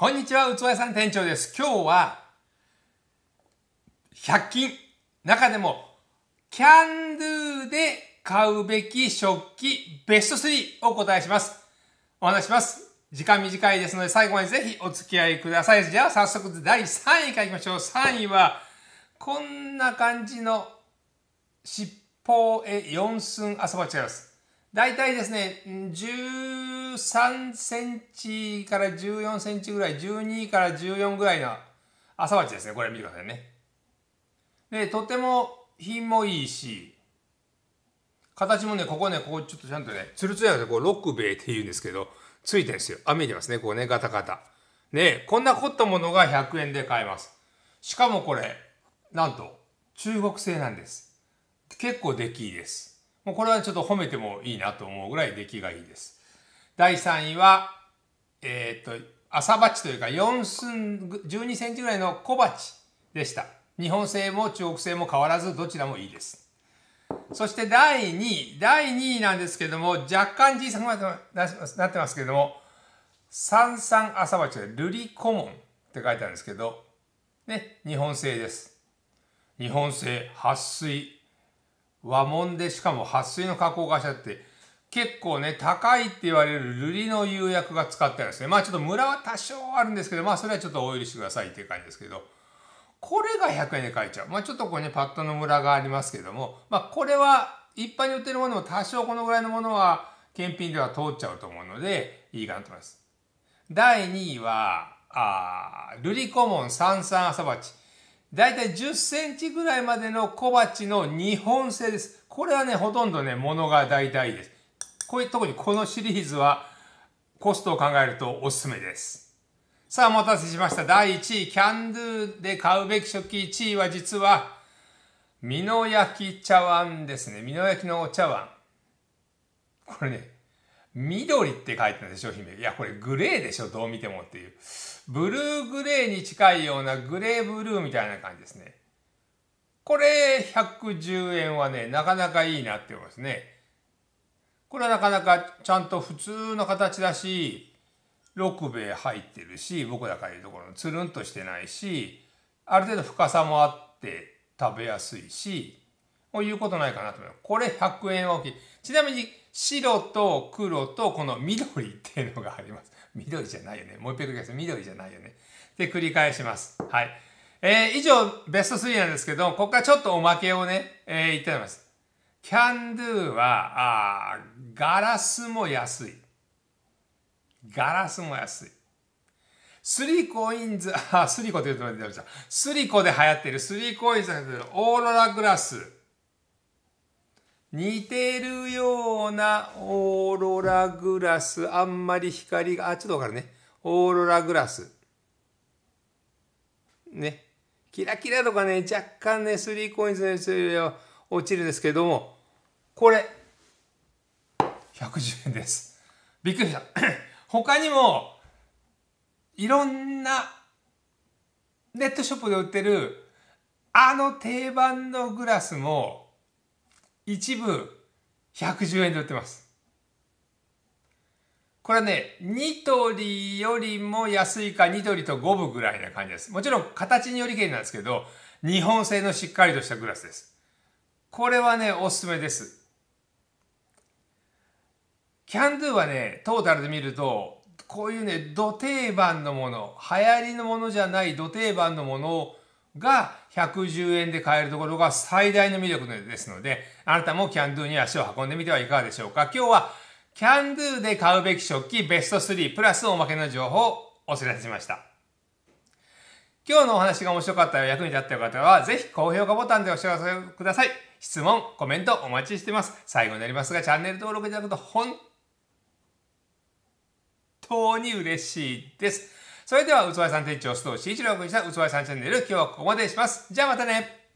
こんにちは、うつわさん店長です。今日は、100均、中でも、キャンドゥで買うべき食器ベスト3をお答えします。お話します。時間短いですので、最後までぜひお付き合いください。じゃあ、早速第3位からいきましょう。3位は、こんな感じの、尻尾へ四寸、遊そばゃいます。大体ですね、13センチから14センチぐらい、12から14ぐらいの朝鉢ですね。これ見てくださいね。で、とても品もいいし、形もね、ここね、ここちょっとちゃんとね、つるつるやので、こう、ロックベイって言うんですけど、ついてるんですよ。雨てますね、こうね、ガタガタ。ね、こんな凝ったものが100円で買えます。しかもこれ、なんと、中国製なんです。結構できいいです。もうこれはちょっと褒めてもいいなと思うぐらい出来がいいです。第3位は、えー、っと、朝鉢というか4寸、12センチぐらいの小鉢でした。日本製も中国製も変わらずどちらもいいです。そして第2位、第2位なんですけども、若干小さくなってますけども、三三朝鉢でルリコモンって書いてあるんですけど、ね、日本製です。日本製、撥水、和紋で、しかも撥水の加工がしちゃって、結構ね、高いって言われる瑠璃の釉薬が使ってあるんですね。まあちょっとムラは多少あるんですけど、まあそれはちょっとお許しくださいっていう感じですけど、これが100円で買えちゃう。まあちょっとここにパッドのムラがありますけども、まあこれは一般に売ってるものも多少このぐらいのものは検品では通っちゃうと思うので、いいかなと思います。第2位は、あ瑠璃古紋三三朝鉢。だいたい10センチぐらいまでの小鉢の日本製です。これはね、ほとんどね、ものが大体です。こういう、特にこのシリーズはコストを考えるとおすすめです。さあ、お待たせしました。第1位、キャンドゥで買うべき食器1位は実は、美濃焼き茶碗ですね。美濃焼きのお茶碗。これね、緑って書いてるんでしょ、姫。いや、これグレーでしょ、どう見てもっていう。ブルーグレーに近いようなグレーブルーみたいな感じですね。これ110円はね、なかなかいいなって思いますね。これはなかなかちゃんと普通の形だし、6米入ってるし、僕らから言うところのつるんとしてないし、ある程度深さもあって食べやすいし、もう言うことないかなと思います。これ100円大きい。ちなみに白と黒とこの緑っていうのがあります。緑じゃないよね。もう一回繰り返す。緑じゃないよね。で、繰り返します。はい。えー、以上、ベスト3なんですけど、ここからちょっとおまけをね、えー、言ってみます。キャンドゥは、あガラスも安い。ガラスも安い。スリコインズ、あ、スリコって言うと待ってました。スリコで流行ってる、スリコインズオーロラグラス。似てるようなオーロラグラス。あんまり光が、あ、ちょっとわかるね。オーロラグラス。ね。キラキラとかね、若干ね、スリーコインズのやつより落ちるんですけども、これ、110円です。びっくりした。他にも、いろんなネットショップで売ってる、あの定番のグラスも、一部110円で売ってます。これはね、ニトリよりも安いかニトリと五分ぐらいな感じです。もちろん形によりけりなんですけど、日本製のしっかりとしたグラスです。これはね、おすすめです。キャンドゥはね、トータルで見ると、こういうね、土定番のもの、流行りのものじゃない土定番のものをが110円で買えるところが最大の魅力ですので、あなたもキャンドゥに足を運んでみてはいかがでしょうか。今日はキャンドゥで買うべき食器ベスト3プラスおまけの情報をお知らせしました。今日のお話が面白かったら役に立った方は、ぜひ高評価ボタンでお知らせください。質問、コメントお待ちしてます。最後になりますが、チャンネル登録いただくと本当に嬉しいです。それでは、うつわいさん店長、須藤慎一郎君したうつわいさんチャンネル、今日はここまでにします。じゃあまたね